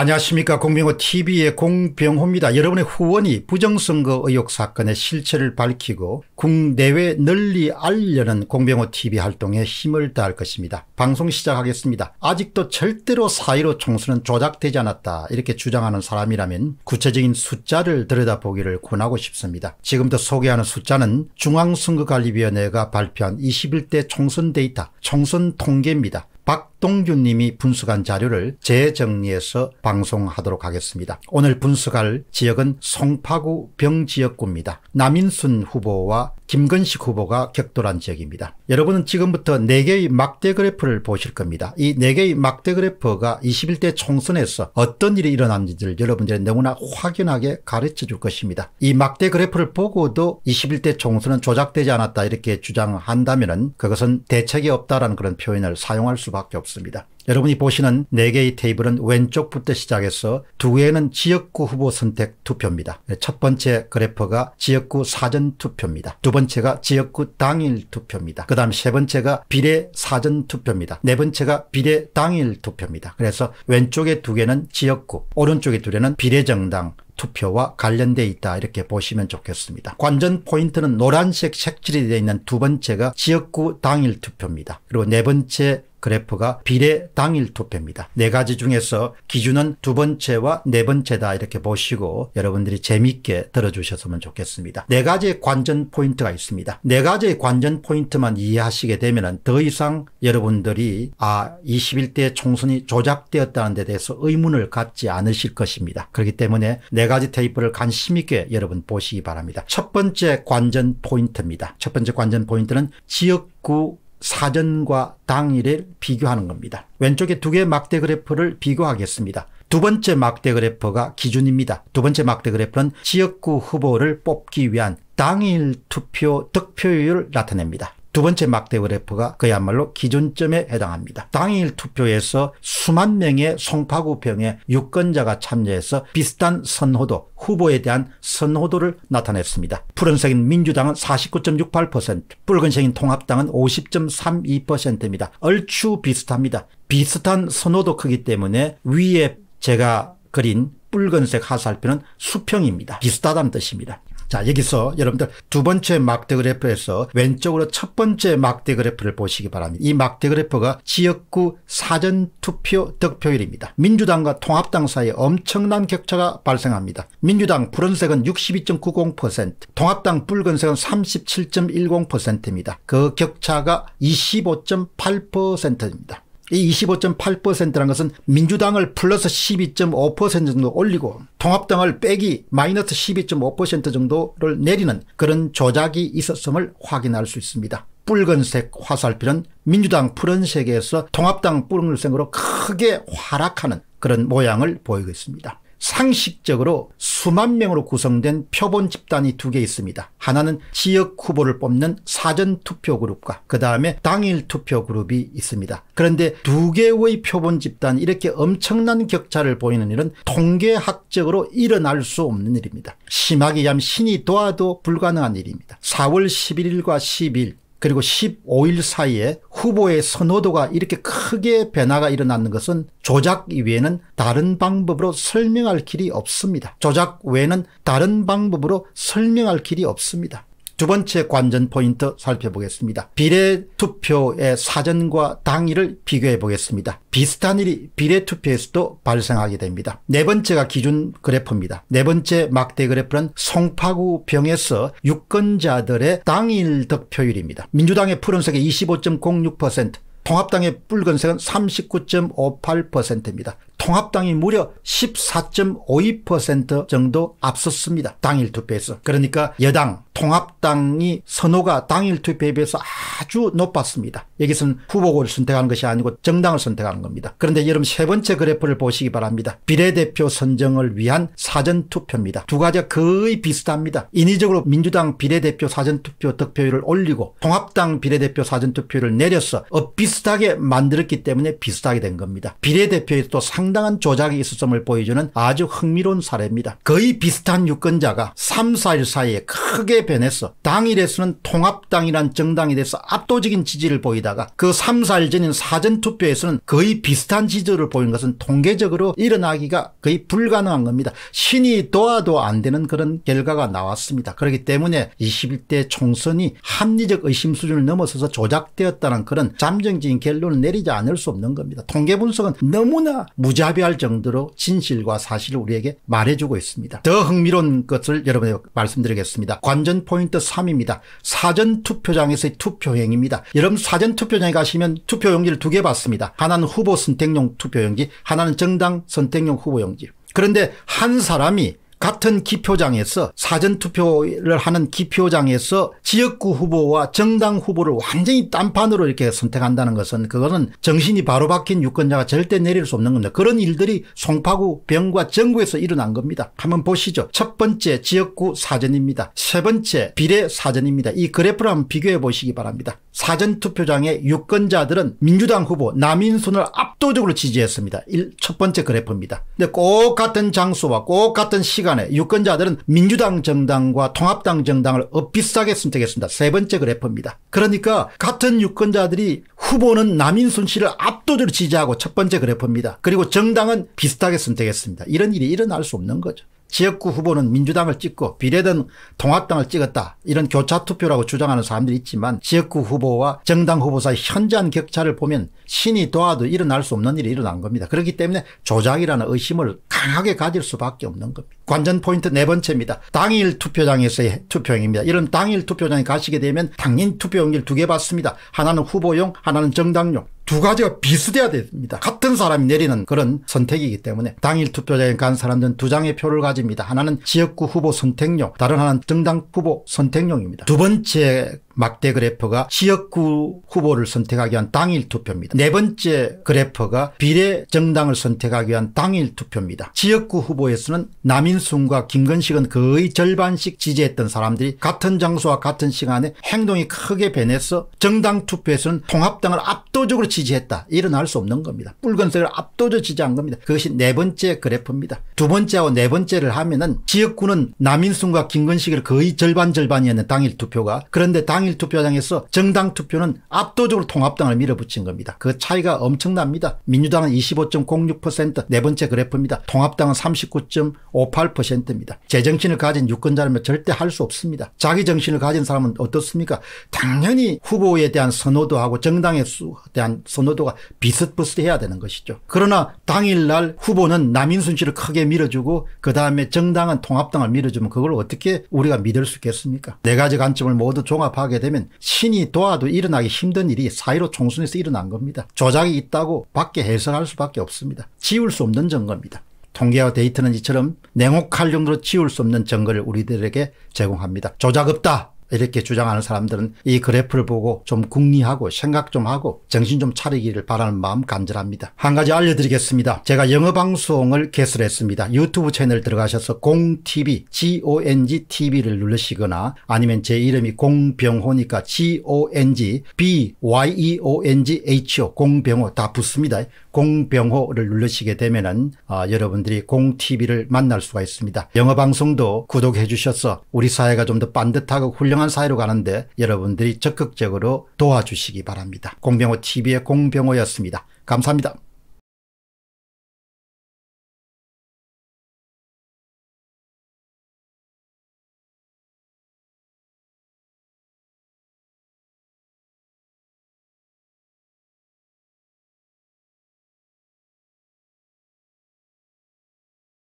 안녕하십니까 공병호TV의 공병호입니다. 여러분의 후원이 부정선거 의혹 사건의 실체를 밝히고 국내외 널리 알려는 공병호TV 활동에 힘을 다할 것입니다. 방송 시작하겠습니다. 아직도 절대로 사1로 총선은 조작되지 않았다 이렇게 주장하는 사람이라면 구체적인 숫자를 들여다보기를 권하고 싶습니다. 지금도 소개하는 숫자는 중앙선거관리위원회가 발표한 21대 총선 데이터 총선 통계입니다. 박 박동규님이 분석한 자료를 재정리해서 방송하도록 하겠습니다. 오늘 분석할 지역은 송파구 병지역구입니다. 남인순 후보와 김건식 후보가 격돌한 지역입니다. 여러분은 지금부터 4개의 막대 그래프를 보실 겁니다. 이 4개의 막대 그래프가 21대 총선에서 어떤 일이 일어났는지를 여러분들이 너무나 확연하게 가르쳐 줄 것입니다. 이 막대 그래프를 보고도 21대 총선은 조작되지 않았다 이렇게 주장한다면 그것은 대책이 없다라는 그런 표현을 사용할 수밖에 없습니다. 없습니다. 여러분이 보시는 4개의 테이블은 왼쪽부터 시작해서 두 개는 지역구 후보 선택 투표입니다. 네, 첫 번째 그래프가 지역구 사전 투표입니다. 두 번째가 지역구 당일 투표입니다. 그 다음 세 번째가 비례 사전 투표입니다. 네 번째가 비례 당일 투표입니다. 그래서 왼쪽에 두 개는 지역구, 오른쪽에 두 개는 비례정당, 투표와 관련돼 있다 이렇게 보시면 좋겠습니다. 관전 포인트는 노란색 색칠이 되어 있는 두 번째가 지역구 당일 투표입니다. 그리고 네 번째 그래프가 비례 당일 투표입니다. 네 가지 중에서 기준은 두 번째와 네 번째다 이렇게 보시고 여러분들이 재미있게 들어주셨으면 좋겠습니다. 네 가지의 관전 포인트가 있습니다. 네 가지의 관전 포인트만 이해하시게 되면 더 이상 여러분들이 아 21대 총선이 조작되었다는 데 대해서 의문을 갖지 않으실 것입니다. 그렇기 때문에 네 가지 테이프를 관심 있게 여러분 보시기 바랍니다. 첫 번째 관전 포인트입니다. 첫 번째 관전 포인트는 지역구 사전과 당일을 비교하는 겁니다. 왼쪽에 두 개의 막대 그래프를 비교하겠습니다. 두 번째 막대 그래프가 기준입니다. 두 번째 막대 그래프는 지역구 후보를 뽑기 위한 당일 투표 득표율을 나타냅니다. 두 번째 막대그래프가 그야말로 기준점에 해당합니다. 당일 투표에서 수만 명의 송파구 병의 유권자가 참여해서 비슷한 선호도, 후보에 대한 선호도를 나타냈습니다. 푸른색인 민주당은 49.68%, 붉은색인 통합당은 50.32%입니다. 얼추 비슷합니다. 비슷한 선호도 크기 때문에 위에 제가 그린 붉은색 하살표는 수평입니다. 비슷하다는 뜻입니다. 자, 여기서 여러분들 두 번째 막대 그래프에서 왼쪽으로 첫 번째 막대 그래프를 보시기 바랍니다. 이 막대 그래프가 지역구 사전투표 득표율입니다. 민주당과 통합당 사이에 엄청난 격차가 발생합니다. 민주당 푸른색은 62.90%, 통합당 붉은색은 37.10%입니다. 그 격차가 25.8%입니다. 이 25.8%라는 것은 민주당을 플러스 12.5% 정도 올리고 통합당을 빼기 마이너스 12.5% 정도를 내리는 그런 조작이 있었음을 확인할 수 있습니다. 붉은색 화살표는 민주당 푸른색에서 통합당 푸른색으로 크게 하락하는 그런 모양을 보이고 있습니다. 상식적으로 수만 명으로 구성된 표본 집단이 두 개 있습니다. 하나는 지역 후보를 뽑는 사전 투표 그룹과 그 다음에 당일 투표 그룹이 있습니다. 그런데 두 개의 표본 집단 이렇게 엄청난 격차를 보이는 일은 통계학적으로 일어날 수 없는 일입니다. 심하게 얌 신이 도와도 불가능한 일입니다. 4월 11일과 12일 그리고 15일 사이에 후보의 선호도가 이렇게 크게 변화가 일어나는 것은 조작 이외에는 다른 방법으로 설명할 길이 없습니다. 조작 외에는 다른 방법으로 설명할 길이 없습니다. 두 번째 관전 포인트 살펴보겠습니다. 비례 투표의 사전과 당일을 비교해 보겠습니다. 비슷한 일이 비례 투표에서도 발생하게 됩니다. 네 번째가 기준 그래프입니다. 네 번째 막대 그래프는 송파구 병에서 유권자들의 당일 득표율입니다. 민주당의 푸른색이 25.06%, 통합당의 붉은색은 39.58%입니다. 통합당이 무려 14.52% 정도 앞섰습니다. 당일 투표에서. 그러니까 여당 통합당이 선호가 당일 투표에 비해서 아주 높았습니다. 여기서는 후보를 선택하는 것이 아니고 정당을 선택하는 겁니다. 그런데 여러분 세 번째 그래프를 보시기 바랍니다. 비례대표 선정을 위한 사전투표입니다. 두 가지가 거의 비슷합니다. 인위적으로 민주당 비례대표 사전투표 득표율을 올리고 통합당 비례대표 사전투표를 내려서 비슷하게 만들었기 때문에 비슷하게 된 겁니다. 비례대표에 서도 상당 히 상당한 조작이 있었음을 보여주는 아주 흥미로운 사례입니다. 거의 비슷한 유권자가 3, 4일 사이에 크게 변했어 당일에서는 통합당이란 정당에 대해서 압도적인 지지를 보이다가 그 3, 4일 전인 사전투표에서는 거의 비슷한 지지를 보인 것은 통계적으로 일어나기가 거의 불가능한 겁니다. 신이 도와도 안 되는 그런 결과가 나왔습니다. 그렇기 때문에 21대 총선이 합리적 의심 수준을 넘어서서 조작되었다는 그런 잠정적인 결론을 내리지 않을 수 없는 겁니다. 통계 분석은 너무나 무자 자비할 정도로 진실과 사실을 우리에게 말해주고 있습니다. 더 흥미로운 것을 여러분에게 말씀드리겠습니다. 관전 포인트 3입니다. 사전투표장에서의 투표행입니다. 여러분 사전투표장에 가시면 투표용지를 두개봤습니다 하나는 후보 선택용 투표용지, 하나는 정당 선택용 후보용지. 그런데 한 사람이 같은 기표장에서 사전투표를 하는 기표장에서 지역구 후보와 정당 후보를 완전히 딴판으로 이렇게 선택한다는 것은 그거는 정신이 바로 바뀐 유권자가 절대 내릴 수 없는 겁니다. 그런 일들이 송파구 병과 정구에서 일어난 겁니다. 한번 보시죠. 첫 번째 지역구 사전입니다. 세 번째 비례 사전입니다. 이 그래프를 한번 비교해 보시기 바랍니다. 사전투표장의 유권자들은 민주당 후보 남인순을 압도적으로 지지했습니다. 첫 번째 그래프입니다. 근데 꼭 같은 장소와 꼭 같은 시간 시간에 유권자들은 민주당 정당과 통합당 정당을 엇비싸게 선택했습니다. 세 번째 그래프입니다. 그러니까 같은 유권자들이 후보는 남인순 씨를 압도적으로 지지하고 첫 번째 그래프입니다. 그리고 정당은 비슷하게 선택했습니다. 이런 일이 일어날 수 없는 거죠. 지역구 후보는 민주당을 찍고 비례된 통합당을 찍었다 이런 교차 투표라고 주장하는 사람들이 있지만 지역구 후보와 정당 후보 사이 현저한 격차를 보면 신이 도와도 일어날 수 없는 일이 일어난 겁니다. 그렇기 때문에 조작이라는 의심을 강하게 가질 수밖에 없는 겁니다. 관전 포인트 네 번째입니다. 당일 투표장에서의 투표용입니다. 이런 당일 투표장에 가시게 되면 당일 투표용지를 두 개 받습니다. 하나는 후보용 하나는 정당용 두 가지가 비슷해야 됩니다. 같은 사람이 내리는 그런 선택이기 때문에 당일 투표장에 간 사람들은 두 장의 표를 가집니다. 하나는 지역구 후보 선택용 다른 하나는 정당 후보 선택용입니다. 두 번째 막대 그래프가 지역구 후보를 선택하기 위한 당일 투표입니다. 네 번째 그래프가 비례 정당을 선택하기 위한 당일 투표입니다. 지역구 후보에서는 남인순과 김건식은 거의 절반씩 지지했던 사람들이 같은 장소와 같은 시간에 행동이 크게 변해서 정당 투표에서는 통합당을 압도적으로 지지했다. 일어날 수 없는 겁니다. 붉은색을 압도적으로 지지한 겁니다. 그것이 네 번째 그래프입니다. 두 번째하고 네 번째를 하면은 지역구는 남인순과 김건식을 거의 절반 절반이었는 당일 투표가 그런데 당일 당일 투표장에서 정당 투표는 압도적으로 통합당을 밀어붙인 겁니다. 그 차이가 엄청납니다. 민주당은 25.06%네 번째 그래프입니다. 통합당은 39.58%입니다. 제정신을 가진 유권자라면 절대 할 수 없습니다. 자기 정신을 가진 사람은 어떻습니까? 당연히 후보에 대한 선호도하고 정당에 대한 선호도가 비슷비슷해야 되는 것이죠. 그러나 당일날 후보는 남인순 씨를 크게 밀어주고 그 다음에 정당은 통합당을 밀어주면 그걸 어떻게 우리가 믿을 수 있겠습니까? 네 가지 관점을 모두 종합하게 하게 되면 신이 도와도 일어나기 힘든 일이 사이로 총선에서 일어난 겁니다. 조작이 있다고 밖에 해설할 수밖에 없습니다. 지울 수 없는 증거입니다. 통계와 데이터는 이처럼 냉혹할 정도로 지울 수 없는 증거를 우리들에게 제공합니다. 조작 없다. 이렇게 주장하는 사람들은 이 그래프를 보고 좀 궁리하고 생각 좀 하고 정신 좀 차리기를 바라는 마음 간절합니다. 한 가지 알려드리겠습니다. 제가 영어 방송을 개설했습니다. 유튜브 채널 들어가셔서 공TV, GONG TV를 누르시거나 아니면 제 이름이 공병호니까 GONG B Y E O N G H O 공병호 다 붙습니다. 공병호를 누르시게 되면은 아, 여러분들이 공TV를 만날 수가 있습니다. 영어 방송도 구독해 주셔서 우리 사회가 좀 더 반듯하고 훌륭 공정한 사회로 가는데 여러분들이 적극적으로 도와주시기 바랍니다. 공병호 TV의 공병호였습니다. 감사합니다.